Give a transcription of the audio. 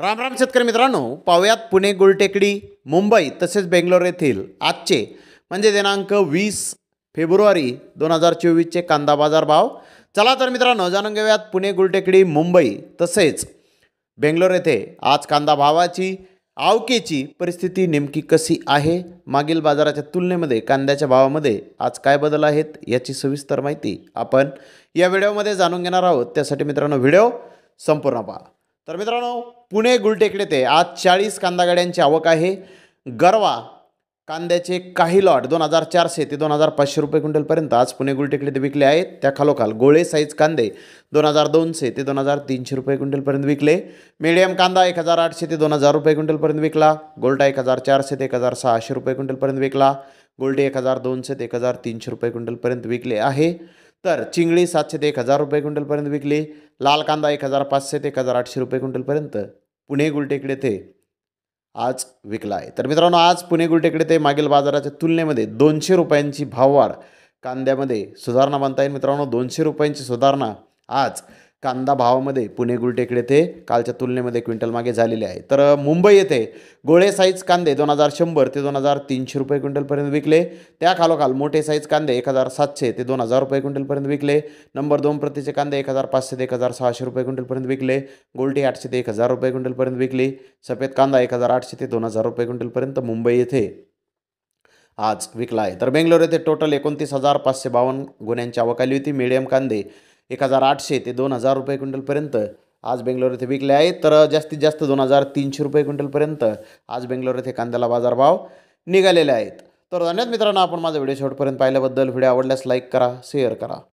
रामराम शेतकरी मित्रांनो पाहूयात पुणे गुलटेकडी मुंबई तसेच बेंगलोर येथील आजचे म्हणजे दिनांक वीस फेब्रुवारी दोन हजार चोवीसचे कांदा बाजार भाव चला तर मित्रांनो जाणून घेऊयात पुणे गुलटेकडी मुंबई तसेच बेंगलोर येथे आज कांदा भावाची आवकेची परिस्थिती नेमकी कशी आहे मागील बाजाराच्या तुलनेमध्ये कांद्याच्या भावामध्ये आज काय बदल आहेत याची सविस्तर माहिती आपण या व्हिडिओमध्ये जाणून घेणार आहोत त्यासाठी मित्रांनो व्हिडिओ संपूर्ण पहा तर मित्रांनो पुणे गुलटेकडे ते आज चाळीस कांदा गाड्यांची आवक आहे गरवा कांद्याचे काही लॉट दोन हजार चारशे ते दोन हजार पाचशे रुपये क्विंटलपर्यंत आज पुणे गुलटेकडे ते विकले आहेत त्या खालोखाल गोळे साईज कांदे दोन हजार दोनशे ते दोन हजार तीनशे रुपये क्विंटलपर्यंत विकले मिडियम कांदा एक हजार आठशे ते दोन हजार रुपये क्विंटलपर्यंत विकला गोल्टा एक हजार चारशे ते एक हजार सहाशे रुपये क्विंटलपर्यंत विकला गोल्टे एक हजार दोनशे ते एक हजार तीनशे रुपये क्विंटलपर्यंत विकले आहे तर चिंगळी सातशे ते एक हजार रुपये क्विंटलपर्यंत विकली लाल कांदा एक हजार पाचशे ते एक हजार आठशे रुपये क्विंटलपर्यंत पुणे गुलटेकडे ते आज विकला आहे तर मित्रांनो आज पुणे गुलटेकडे ते मागील बाजाराच्या तुलनेमध्ये दोनशे रुपयांची भाववाढ कांद्यामध्ये सुधारणा म्हणता येईल मित्रांनो दोनशे रुपयांची सुधारणा आज कांदा भावामध्ये पुणे गुलटेकडे ते कालच्या तुलनेमध्ये क्विंटल मागे झालेले आहे तर मुंबई येथे गोळे साईज कांदे दोन हजार शंभर ते दोन हजार तीनशे रुपये क्विंटलपर्यंत विकले त्या खालोखाल मोठे साईज कांदे एक हजार सातशे ते दोन हजार रुपये क्विंटलपर्यंत विकले नंबर दोन प्रतीचे कांदे एक हजार पाचशे ते एक हजार सहाशे रुपये क्विंटलपर्यंत विकले गोल्टी आठशे ते एक हजार रुपये क्विंटलपर्यंत विकली सफेद कांदा एक हजार आठशे ते दोन हजार रुपये क्विंटलपर्यंत मुंबई येथे आज विकला आहे तर बेंगलोर येथे टोटल एकोणतीस हजार पाचशे बावन्न गुन्ह्यांची आवक आली होती मिडियम कांदे एक हजार आठशे ते दोन हजार रुपये क्विंटलपर्यंत आज बेंगलोर येथे विकले आहेत तर जास्तीत जास्त दोन हजार तीनशे रुपये क्विंटलपर्यंत आज बेंगलोर येथे कांद्याला बाजारभाव निघालेले आहेत तर धन्यवाद मित्रांनो आपण माझा व्हिडिओ शेवटपर्यंत पाहिल्याबद्दल व्हिडिओ आवडल्यास लाईक करा शेअर करा